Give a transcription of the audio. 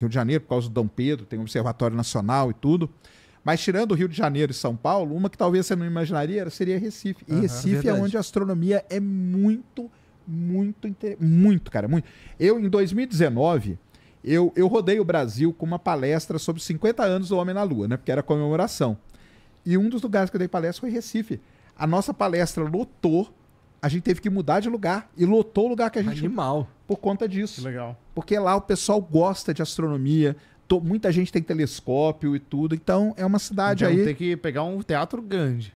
Rio de Janeiro, por causa do Dom Pedro, tem o um Observatório Nacional e tudo. Mas tirando o Rio de Janeiro e São Paulo, uma que talvez você não imaginaria seria Recife. E uhum, Recife é verdade. é onde a astronomia é muito, muito, interessante. muito, cara, muito. Eu, em 2019, eu, eu rodei o Brasil com uma palestra sobre 50 anos do Homem na Lua, né? Porque era comemoração. E um dos lugares que eu dei palestra foi Recife. A nossa palestra lotou a gente teve que mudar de lugar e lotou o lugar que a gente. Animal. Por conta disso. Que legal. Porque lá o pessoal gosta de astronomia, muita gente tem telescópio e tudo. Então é uma cidade então, aí. Tem que pegar um teatro grande.